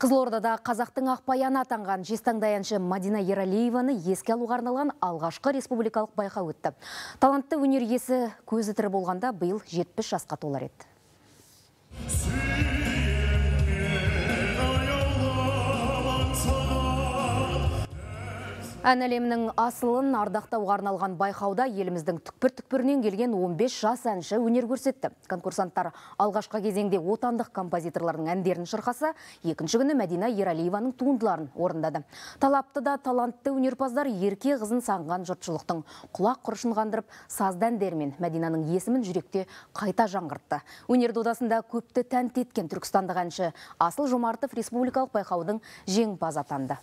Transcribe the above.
Қызылордада қазақтың ақпаяны атанған жестаңдаяншы Мадина Ералиеваны еске алуға арналған алғашқы республикалық байқау өтті. Талантты өнер иесі көзі тірі болғанда биыл 70 жасқа толар еді. Ән әлемнің асылын ардақтауға арналған байқауда еліміздің түкпір-түкпірінен келген 15 жас әнші өнер көрсетті. Конкурсанттар алғашқа кезеңде отандық композиторлардың әндерін шырқаса, екінші күні Мәдина Ералиеваның туындыларын орындады. Талапты да талантты өнерпаздар ерке қызын саңған жұртшылықтың құлақ құрышын ғандырып, саздан дермен Мәдинаның есімін жүректе қайта жаңғыртты. Өнер додасында көпті тәнті еткен түркістандық әнші Асыл Жомартов республикалық байқаудың жеңімпазы атанды.